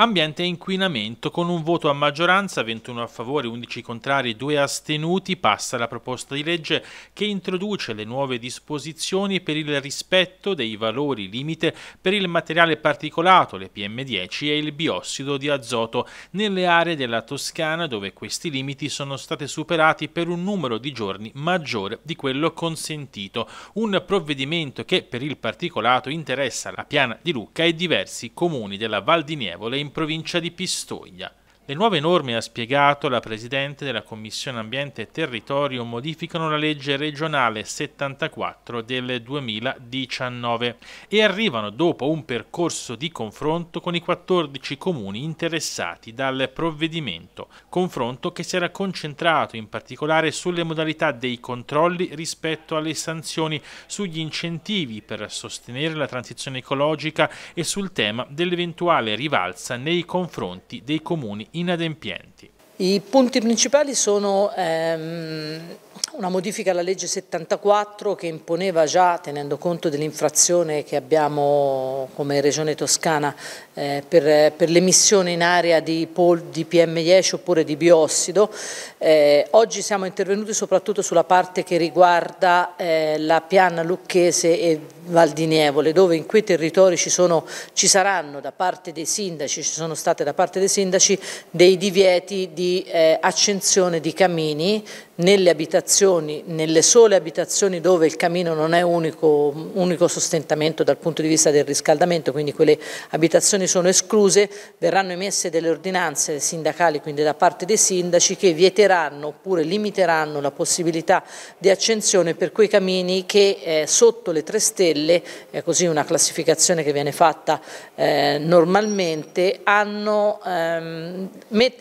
Ambiente e inquinamento, con un voto a maggioranza, 21 a favore, 11 contrari, 2 astenuti, passa la proposta di legge che introduce le nuove disposizioni per il rispetto dei valori limite per il materiale particolato, le PM10 e il biossido di azoto, nelle aree della Toscana dove questi limiti sono stati superati per un numero di giorni maggiore di quello consentito. Un provvedimento che per il particolato interessa la piana di Lucca e diversi comuni della Val di Nievole in in provincia di Pistoia. Le nuove norme, ha spiegato la Presidente della Commissione Ambiente e Territorio, modificano la legge regionale 74 del 2019 e arrivano dopo un percorso di confronto con i 14 comuni interessati dal provvedimento, confronto che si era concentrato in particolare sulle modalità dei controlli rispetto alle sanzioni, sugli incentivi per sostenere la transizione ecologica e sul tema dell'eventuale rivalsa nei confronti dei comuni interessati inadempienti i punti principali sono ehm, una modifica alla legge 74 che imponeva già, tenendo conto dell'infrazione che abbiamo come Regione Toscana eh, per, per l'emissione in area di, pol, di PM10 oppure di biossido, eh, oggi siamo intervenuti soprattutto sulla parte che riguarda eh, la piana lucchese e Val di Nievole, dove in quei territori ci, sono, ci saranno da parte dei sindaci, ci sono state da parte dei sindaci dei divieti di eh, accensione di camini nelle abitazioni, nelle sole abitazioni dove il camino non è unico, unico, sostentamento dal punto di vista del riscaldamento, quindi quelle abitazioni sono escluse, verranno emesse delle ordinanze sindacali, quindi da parte dei sindaci, che vieteranno oppure limiteranno la possibilità di accensione per quei camini che eh, sotto le tre stelle, è così una classificazione che viene fatta eh, normalmente, hanno, ehm,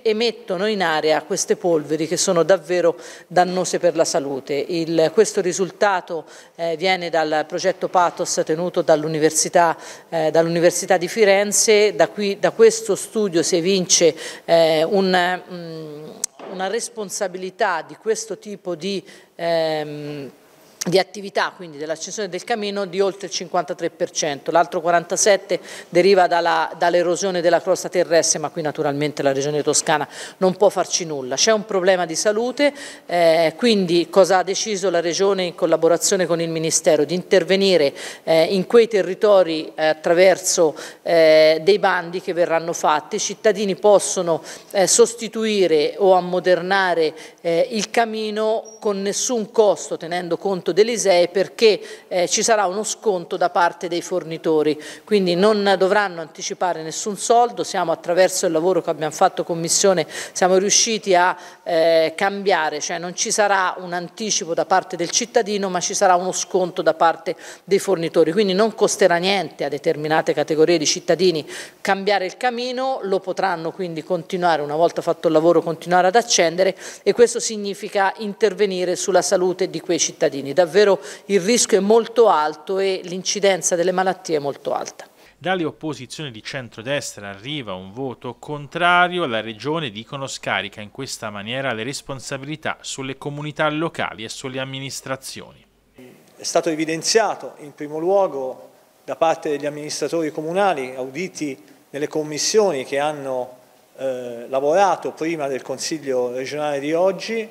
emettono in eliminare a queste polveri che sono davvero dannose per la salute. Il, questo risultato eh, viene dal progetto PATOS tenuto dall'Università eh, dall di Firenze, da, qui, da, questo studio si evince eh, un, mh, mm, una responsabilità di questo tipo di... Ehm, di attività, quindi dell'accensione del camino, di oltre il 53%, l'altro 47% deriva dall'erosione dall della crosta terrestre, ma qui naturalmente la regione toscana non può farci nulla. C'è un problema di salute, eh, quindi cosa ha deciso la regione in collaborazione con il Ministero? Di intervenire eh, in quei territori eh, attraverso eh, dei bandi che verranno fatti, i cittadini possono eh, sostituire o ammodernare eh, il camino con nessun costo, tenendo conto dell'ISEE perché eh, ci sarà uno sconto da parte dei fornitori, quindi non dovranno anticipare nessun soldo, siamo attraverso il lavoro che abbiamo fatto con Commissione, siamo riusciti a eh, cambiare, cioè non ci sarà un anticipo da parte del cittadino ma ci sarà uno sconto da parte dei fornitori, quindi non costerà niente a determinate categorie di cittadini cambiare il camino, lo potranno quindi continuare, una volta fatto il lavoro, continuare ad accendere e questo significa intervenire sulla salute di quei cittadini davvero il rischio è molto alto e l'incidenza delle malattie è molto alta. Dalle opposizioni di centrodestra arriva un voto contrario, la regione dicono scarica in questa maniera le responsabilità sulle comunità locali e sulle amministrazioni. È stato evidenziato in primo luogo da parte degli amministratori comunali auditi nelle commissioni che hanno eh, lavorato prima del Consiglio regionale di oggi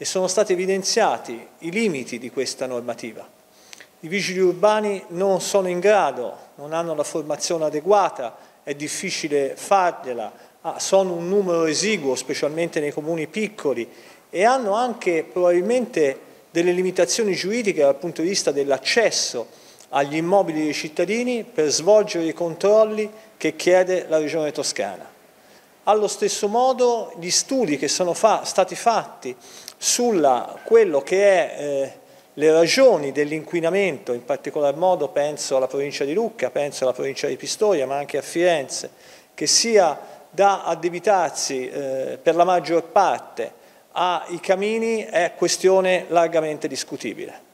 e sono stati evidenziati i limiti di questa normativa. I vigili urbani non sono in grado, non hanno la formazione adeguata, è difficile fargliela, ah, sono un numero esiguo, specialmente nei comuni piccoli, e hanno anche probabilmente delle limitazioni giuridiche dal punto di vista dell'accesso agli immobili dei cittadini per svolgere i controlli che chiede la Regione Toscana. Allo stesso modo gli studi che sono fa stati fatti sulla quello che è eh, le ragioni dell'inquinamento, in particolar modo penso alla provincia di Lucca, penso alla provincia di Pistoia, ma anche a Firenze, che sia da addebitarsi eh, per la maggior parte ai camini è questione largamente discutibile.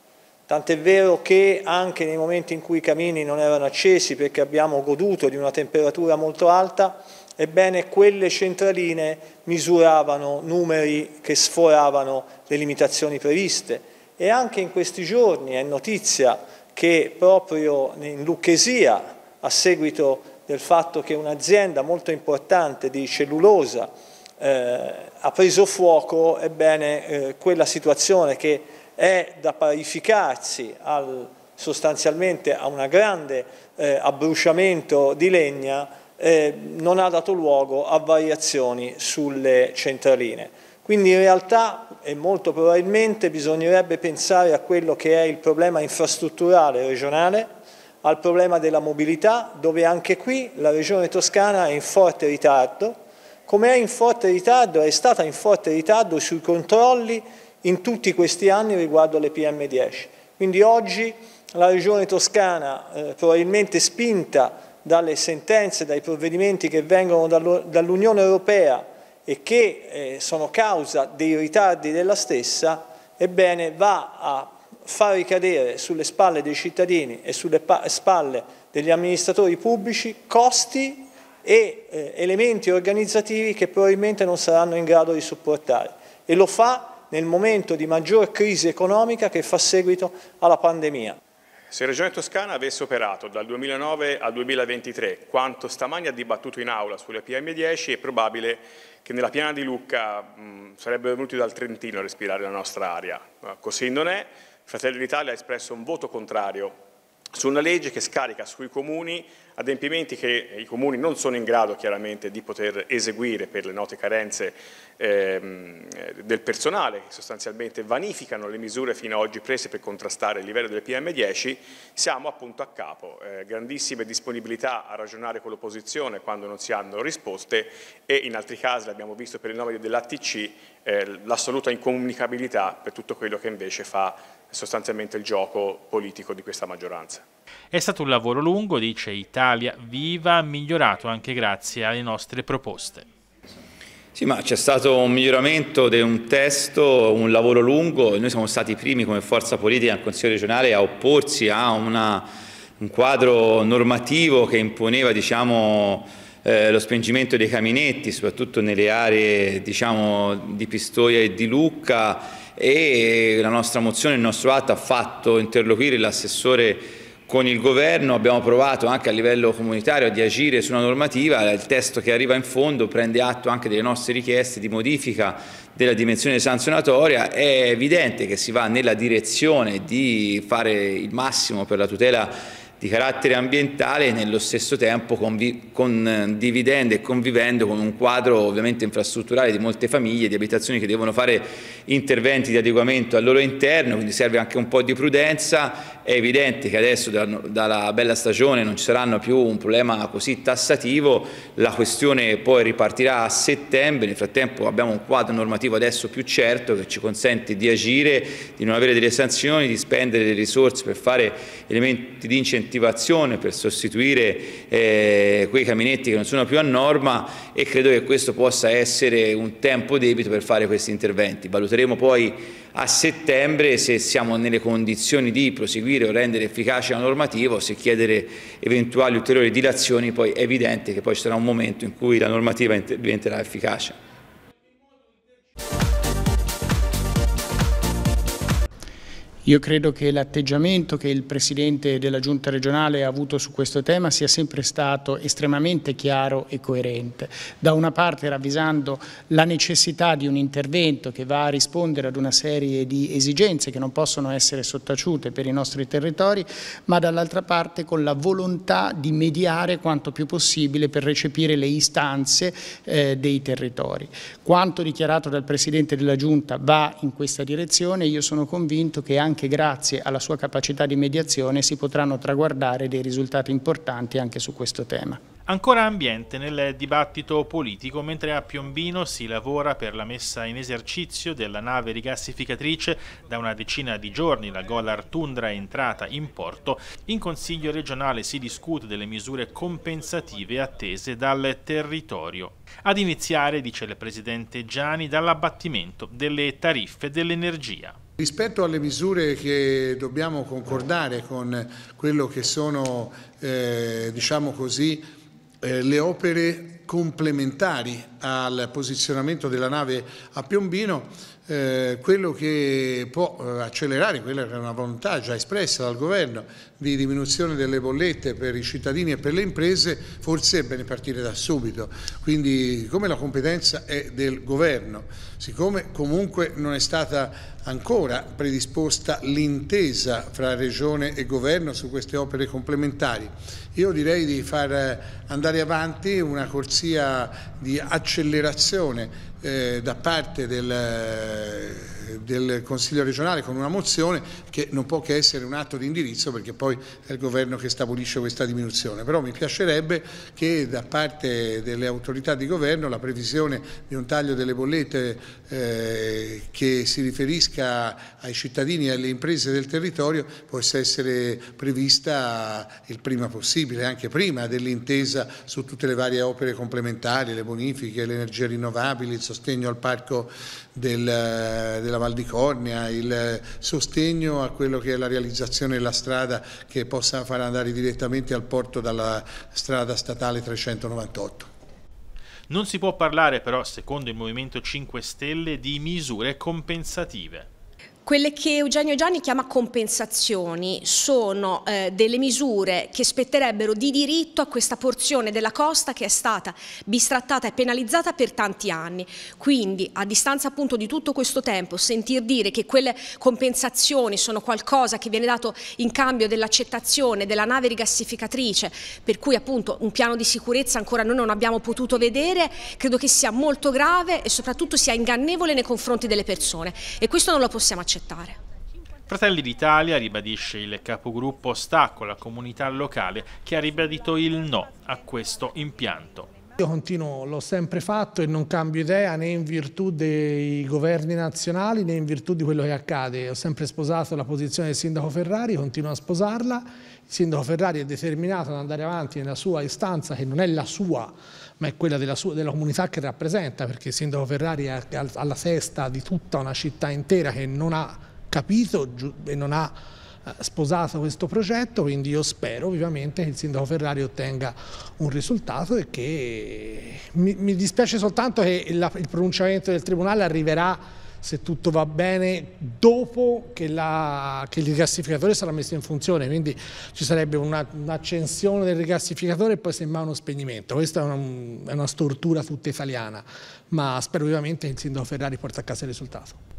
Tant'è vero che anche nei momenti in cui i camini non erano accesi perché abbiamo goduto di una temperatura molto alta, Ebbene, quelle centraline misuravano numeri che sforavano le limitazioni previste e anche in questi giorni è notizia che proprio in Lucchesia, a seguito del fatto che un'azienda molto importante di cellulosa eh, ha preso fuoco, ebbene eh, quella situazione che è da parificarsi al, sostanzialmente a un grande eh, abbruciamento di legna eh, non ha dato luogo a variazioni sulle centraline. Quindi in realtà e molto probabilmente bisognerebbe pensare a quello che è il problema infrastrutturale regionale, al problema della mobilità, dove anche qui la regione toscana è in forte ritardo, come è in forte ritardo, è stata in forte ritardo sui controlli in tutti questi anni riguardo alle PM10. Quindi oggi la regione toscana eh, probabilmente spinta dalle sentenze, dai provvedimenti che vengono dall'Unione Europea e che eh, sono causa dei ritardi della stessa, ebbene va a far ricadere sulle spalle dei cittadini e sulle spalle degli amministratori pubblici costi e eh, elementi organizzativi che probabilmente non saranno in grado di supportare. e lo fa nel momento di maggior crisi economica che fa seguito alla pandemia. Se Regione Toscana avesse operato dal 2009 al 2023 quanto stamani ha dibattuto in aula sulle PM10 è probabile che nella piana di Lucca sarebbero venuti dal Trentino a respirare la nostra aria. Così non è, Fratelli d'Italia ha espresso un voto contrario su una legge che scarica sui comuni adempimenti che i comuni non sono in grado chiaramente di poter eseguire per le note carenze ehm, del personale che sostanzialmente vanificano le misure fino ad oggi prese per contrastare il livello del PM10, siamo appunto a capo, eh, grandissime disponibilità a ragionare con l'opposizione quando non si hanno risposte e in altri casi l'abbiamo visto per il nome dell'ATC eh, l'assoluta incomunicabilità per tutto quello che invece fa sostanzialmente il gioco politico di questa maggioranza. È stato un lavoro lungo, dice Italia Viva, migliorato anche grazie alle nostre proposte. Sì, ma c'è stato un miglioramento di un testo, un lavoro lungo. Noi siamo stati i primi come forza politica al Consiglio regionale a opporsi a una, un quadro normativo che imponeva, diciamo, eh, lo spengimento dei caminetti, soprattutto nelle aree diciamo, di Pistoia e di Lucca e la nostra mozione, il nostro atto ha fatto interloquire l'assessore con il governo, abbiamo provato anche a livello comunitario di agire su una normativa, il testo che arriva in fondo prende atto anche delle nostre richieste di modifica della dimensione sanzionatoria, è evidente che si va nella direzione di fare il massimo per la tutela di carattere ambientale e nello stesso tempo condividendo e convivendo con un quadro ovviamente infrastrutturale di molte famiglie, di abitazioni che devono fare interventi di adeguamento al loro interno, quindi serve anche un po' di prudenza è evidente che adesso dalla bella stagione non ci saranno più un problema così tassativo, la questione poi ripartirà a settembre, nel frattempo abbiamo un quadro normativo adesso più certo che ci consente di agire, di non avere delle sanzioni, di spendere le risorse per fare elementi di incentivazione, per sostituire eh, quei caminetti che non sono più a norma e credo che questo possa essere un tempo debito per fare questi interventi. Valuteremo poi a settembre se siamo nelle condizioni di proseguire o rendere efficace la normativa o se chiedere eventuali ulteriori dilazioni, poi è evidente che poi ci sarà un momento in cui la normativa diventerà efficace. Io credo che l'atteggiamento che il Presidente della Giunta regionale ha avuto su questo tema sia sempre stato estremamente chiaro e coerente. Da una parte ravvisando la necessità di un intervento che va a rispondere ad una serie di esigenze che non possono essere sottaciute per i nostri territori, ma dall'altra parte con la volontà di mediare quanto più possibile per recepire le istanze eh, dei territori. Quanto dichiarato dal Presidente della Giunta va in questa direzione, e io sono convinto che anche anche grazie alla sua capacità di mediazione si potranno traguardare dei risultati importanti anche su questo tema. Ancora ambiente nel dibattito politico, mentre a Piombino si lavora per la messa in esercizio della nave rigassificatrice da una decina di giorni, la Golar Tundra è entrata in porto. In Consiglio regionale si discute delle misure compensative attese dal territorio. Ad iniziare, dice il Presidente Gianni, dall'abbattimento delle tariffe dell'energia. Rispetto alle misure che dobbiamo concordare con quello che sono, eh, diciamo così, eh, le opere complementari al posizionamento della nave a Piombino, eh, quello che può eh, accelerare quella che è una volontà già espressa dal governo di diminuzione delle bollette per i cittadini e per le imprese, forse è bene partire da subito. Quindi come la competenza è del governo, siccome comunque non è stata ancora predisposta l'intesa fra Regione e Governo su queste opere complementari. Io direi di far andare avanti una corsia di accelerazione eh, da parte del del Consiglio regionale con una mozione che non può che essere un atto di indirizzo perché poi è il governo che stabilisce questa diminuzione, però mi piacerebbe che da parte delle autorità di governo la previsione di un taglio delle bollette eh, che si riferisca ai cittadini e alle imprese del territorio possa essere prevista il prima possibile, anche prima dell'intesa su tutte le varie opere complementari, le bonifiche, le energie rinnovabili, il sostegno al parco del, della della Val di Cornia, il sostegno a quello che è la realizzazione della strada che possa far andare direttamente al porto dalla strada statale 398. Non si può parlare però, secondo il Movimento 5 Stelle, di misure compensative. Quelle che Eugenio Gianni chiama compensazioni sono eh, delle misure che spetterebbero di diritto a questa porzione della costa che è stata bistrattata e penalizzata per tanti anni. Quindi a distanza appunto di tutto questo tempo sentir dire che quelle compensazioni sono qualcosa che viene dato in cambio dell'accettazione della nave rigassificatrice per cui appunto un piano di sicurezza ancora noi non abbiamo potuto vedere credo che sia molto grave e soprattutto sia ingannevole nei confronti delle persone e questo non lo possiamo accettare accettare. Fratelli d'Italia, ribadisce il capogruppo, sta con la comunità locale che ha ribadito il no a questo impianto. Io continuo, l'ho sempre fatto e non cambio idea né in virtù dei governi nazionali né in virtù di quello che accade. Ho sempre sposato la posizione del sindaco Ferrari, continuo a sposarla. Il sindaco Ferrari è determinato ad andare avanti nella sua istanza, che non è la sua, ma è quella della, sua, della comunità che rappresenta, perché il sindaco Ferrari è alla sesta di tutta una città intera che non ha capito e non ha eh, sposato questo progetto, quindi io spero vivamente che il sindaco Ferrari ottenga un risultato e che mi, mi dispiace soltanto che il, il pronunciamento del Tribunale arriverà se tutto va bene, dopo che, la, che il rigassificatore sarà messo in funzione, quindi ci sarebbe un'accensione del rigassificatore e poi semmai uno spegnimento. Questa è una, è una stortura tutta italiana, ma spero vivamente che il sindaco Ferrari porti a casa il risultato.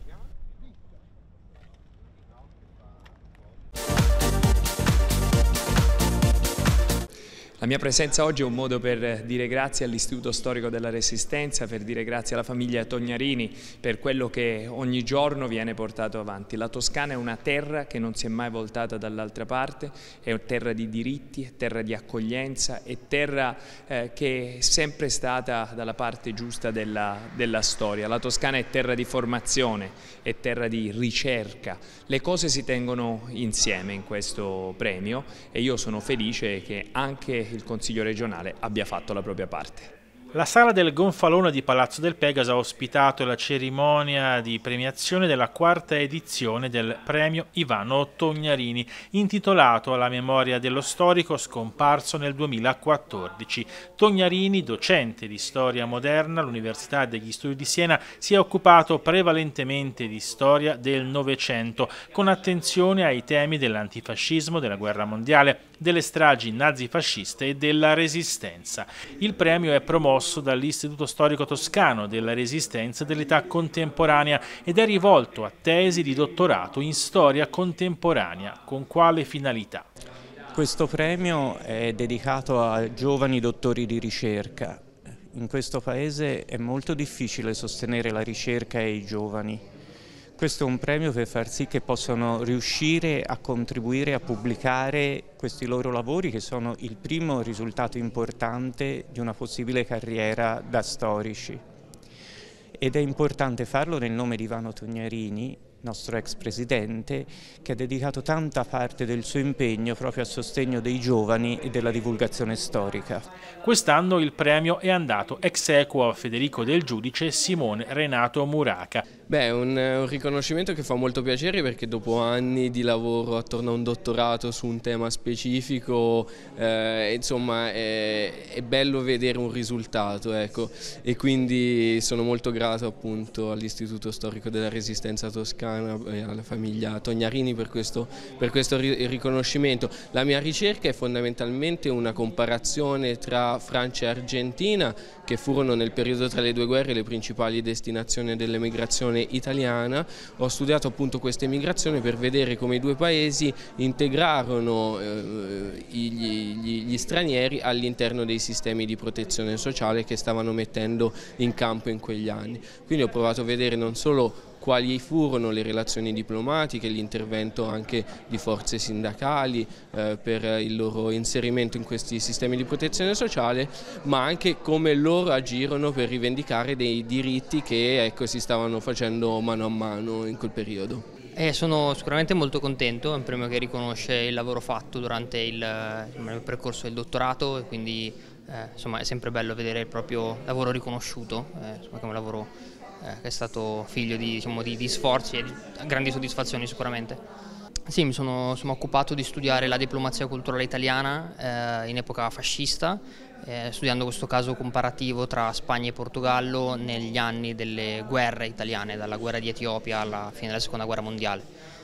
La mia presenza oggi è un modo per dire grazie all'Istituto Storico della Resistenza, per dire grazie alla famiglia Tognarini per quello che ogni giorno viene portato avanti. La Toscana è una terra che non si è mai voltata dall'altra parte, è terra di diritti, è terra di accoglienza, è terra eh, che è sempre stata dalla parte giusta della, della storia. La Toscana è terra di formazione, è terra di ricerca. Le cose si tengono insieme in questo premio e io sono felice che anche il Consiglio regionale abbia fatto la propria parte. La sala del gonfalone di Palazzo del Pegaso ha ospitato la cerimonia di premiazione della quarta edizione del premio Ivano Tognarini, intitolato alla memoria dello storico scomparso nel 2014. Tognarini, docente di storia moderna all'Università degli Studi di Siena, si è occupato prevalentemente di storia del Novecento, con attenzione ai temi dell'antifascismo, della guerra mondiale, delle stragi nazifasciste e della Resistenza. Il premio è promosso dall'Istituto Storico Toscano della Resistenza dell'Età Contemporanea ed è rivolto a tesi di dottorato in storia contemporanea. Con quale finalità? Questo premio è dedicato a giovani dottori di ricerca. In questo paese è molto difficile sostenere la ricerca e i giovani questo è un premio per far sì che possano riuscire a contribuire a pubblicare questi loro lavori che sono il primo risultato importante di una possibile carriera da storici. Ed è importante farlo nel nome di Ivano Tognarini, nostro ex presidente, che ha dedicato tanta parte del suo impegno proprio a sostegno dei giovani e della divulgazione storica. Quest'anno il premio è andato ex equo a Federico Del Giudice e Simone Renato Muraca, Beh, è un, un, riconoscimento che fa molto piacere perché dopo anni di lavoro attorno a un dottorato su un tema specifico, eh, insomma, è, è, bello vedere un risultato, ecco. E quindi sono molto grato appunto all'Istituto Storico della Resistenza Toscana e alla famiglia Tognarini per questo, per questo ri riconoscimento. La mia ricerca è fondamentalmente una comparazione tra Francia e Argentina, che furono nel periodo tra le due guerre le principali destinazioni dell'emigrazione dell'immigrazione italiana, ho studiato appunto questa immigrazione per vedere come i due paesi integrarono eh, gli, gli, gli stranieri all'interno dei sistemi di protezione sociale che stavano mettendo in campo in quegli anni. Quindi ho provato a vedere non solo quali furono le relazioni diplomatiche, l'intervento anche di forze sindacali eh, per il loro inserimento in questi sistemi di protezione sociale, ma anche come loro agirono per rivendicare dei diritti che ecco, si stavano facendo mano a mano in quel periodo. Eh, sono sicuramente molto contento, è un premio che riconosce il lavoro fatto durante il, il percorso del dottorato e quindi eh, insomma, è sempre bello vedere il proprio lavoro riconosciuto, eh, insomma, che è un lavoro eh, che è stato figlio di, diciamo, di, di sforzi e di grandi soddisfazioni sicuramente. Sì, mi sono, sono, occupato di studiare la diplomazia culturale italiana eh, in epoca fascista, eh, studiando questo caso comparativo tra Spagna e Portogallo negli anni delle guerre italiane, dalla guerra di Etiopia alla fine della seconda guerra mondiale.